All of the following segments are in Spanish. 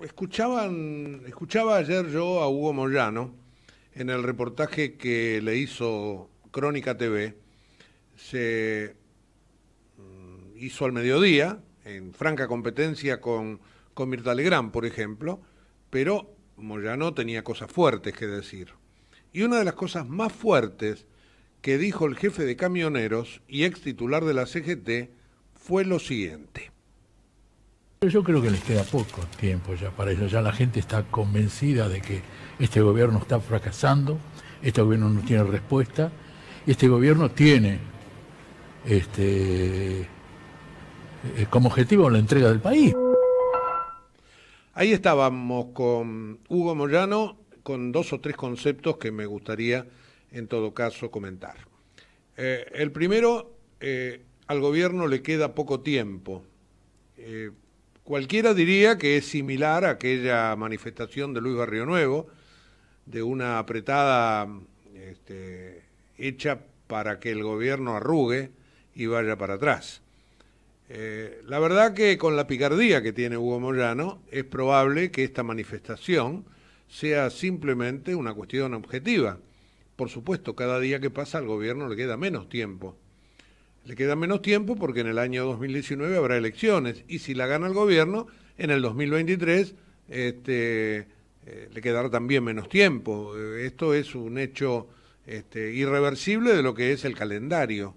Escuchaban, escuchaba ayer yo a Hugo Moyano en el reportaje que le hizo Crónica TV. Se mm, hizo al mediodía, en franca competencia con, con Mirta Legrand, por ejemplo, pero Moyano tenía cosas fuertes que decir. Y una de las cosas más fuertes que dijo el jefe de camioneros y ex titular de la CGT fue lo siguiente. Yo creo que les queda poco tiempo ya para eso. Ya la gente está convencida de que este gobierno está fracasando, este gobierno no tiene respuesta, y este gobierno tiene este, eh, como objetivo la entrega del país. Ahí estábamos con Hugo Moyano, con dos o tres conceptos que me gustaría en todo caso comentar. Eh, el primero, eh, al gobierno le queda poco tiempo. Cualquiera diría que es similar a aquella manifestación de Luis Barrio Nuevo, de una apretada este, hecha para que el gobierno arrugue y vaya para atrás. Eh, la verdad que con la picardía que tiene Hugo Moyano, es probable que esta manifestación sea simplemente una cuestión objetiva. Por supuesto, cada día que pasa al gobierno le queda menos tiempo le queda menos tiempo porque en el año 2019 habrá elecciones y si la gana el gobierno, en el 2023 este, eh, le quedará también menos tiempo. Eh, esto es un hecho este, irreversible de lo que es el calendario.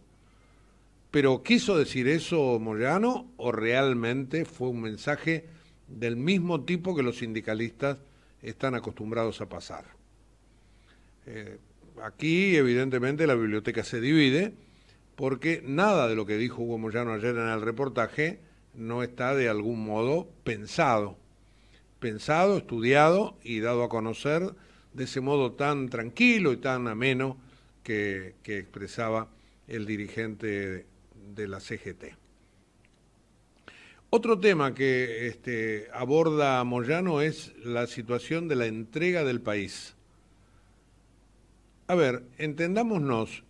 Pero ¿quiso decir eso Moyano o realmente fue un mensaje del mismo tipo que los sindicalistas están acostumbrados a pasar? Eh, aquí evidentemente la biblioteca se divide porque nada de lo que dijo Hugo Moyano ayer en el reportaje no está de algún modo pensado, pensado, estudiado y dado a conocer de ese modo tan tranquilo y tan ameno que, expresaba el dirigente de, la CGT. Otro tema que este, aborda Moyano es la situación de la entrega del país. A ver, entendámonos,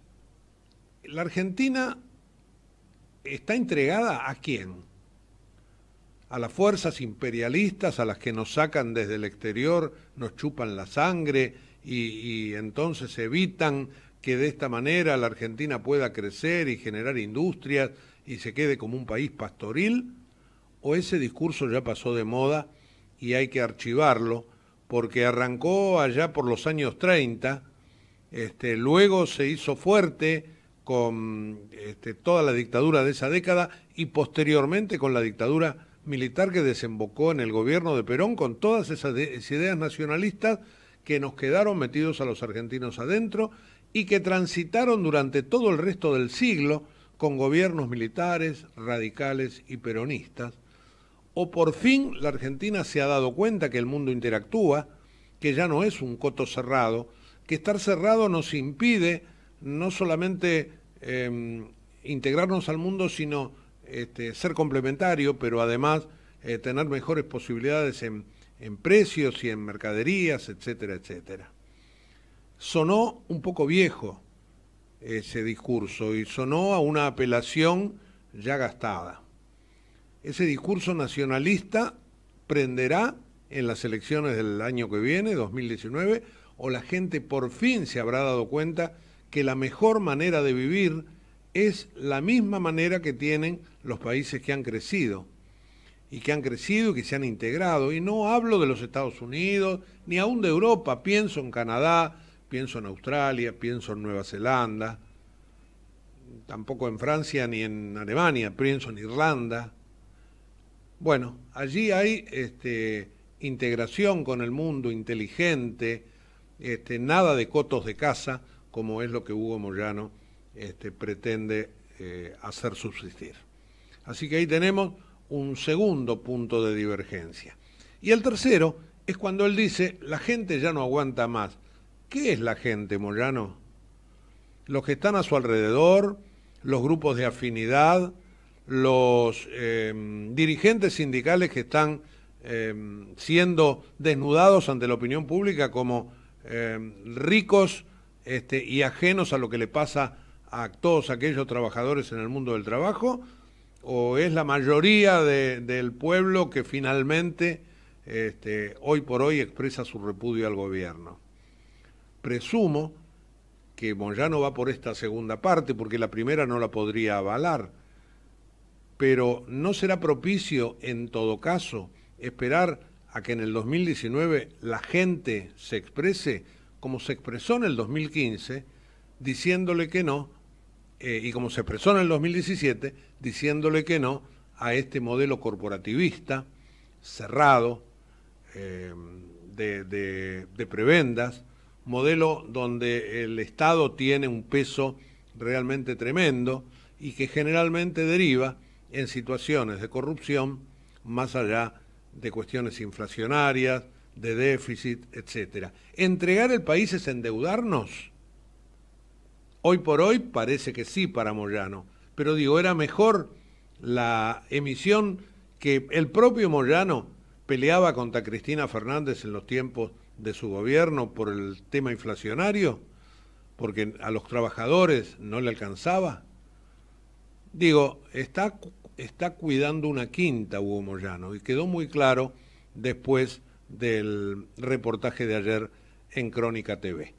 la Argentina está entregada a quién? A las fuerzas imperialistas, a las que nos sacan desde el exterior, nos chupan la sangre y, entonces evitan que de esta manera la Argentina pueda crecer y generar industrias y se quede como un país pastoril? ¿O ese discurso ya pasó de moda y hay que archivarlo porque arrancó allá por los años 30, este, luego se hizo fuerte, con este, toda la dictadura de esa década y posteriormente con la dictadura militar que desembocó en el gobierno de Perón con todas esas ideas nacionalistas que nos quedaron metidos a los argentinos adentro y que transitaron durante todo el resto del siglo con gobiernos militares, radicales y peronistas. O por fin la Argentina se ha dado cuenta que el mundo interactúa, que ya no es un coto cerrado, que estar cerrado nos impide no solamente em, integrarnos al mundo, sino este, ser complementario, pero además eh, tener mejores posibilidades en, en precios y en mercaderías, etcétera, etcétera. Sonó un poco viejo ese discurso y sonó a una apelación ya gastada. Ese discurso nacionalista prenderá en las elecciones del año que viene, 2019, o la gente por fin se habrá dado cuenta que la mejor manera de vivir es la misma manera que tienen los países que han crecido y que han crecido y que se han integrado. Y no hablo de los Estados Unidos, ni aún de Europa, pienso en Canadá, pienso en Australia, pienso en Nueva Zelanda, tampoco en Francia ni en Alemania, pienso en Irlanda. Bueno, allí hay este, integración con el mundo inteligente, este, nada de cotos de casa, como es lo que Hugo Moyano este, pretende eh, hacer subsistir. Así que ahí tenemos un segundo punto de divergencia. Y el tercero es cuando él dice, la gente ya no aguanta más. ¿Qué es la gente, Moyano? Los que están a su alrededor, los grupos de afinidad, los em, dirigentes sindicales que están em, siendo desnudados ante la opinión pública como em, ricos este, y ajenos a lo que le pasa a todos aquellos trabajadores en el mundo del trabajo? ¿O es la mayoría del pueblo que finalmente este, hoy por hoy expresa su repudio al gobierno? Presumo que Moyano va por esta segunda parte, porque la primera no la podría avalar. Pero ¿no será propicio, en todo caso, esperar a que en el 2019 la gente se exprese? como se expresó en el 2015, diciéndole que no, eh, y como se expresó en el 2017, diciéndole que no a este modelo corporativista, cerrado, eh, de prebendas, modelo donde el Estado tiene un peso realmente tremendo y que generalmente deriva en situaciones de corrupción más allá de cuestiones inflacionarias, de déficit, etcétera. ¿Entregar el país es endeudarnos? Hoy por hoy parece que sí para Moyano, pero digo, era mejor la emisión que el propio Moyano peleaba contra Cristina Fernández en los tiempos de su gobierno por el tema inflacionario, porque a los trabajadores no le alcanzaba. Digo, está, está cuidando una quinta Hugo Moyano y quedó muy claro después del reportaje de ayer en Crónica TV.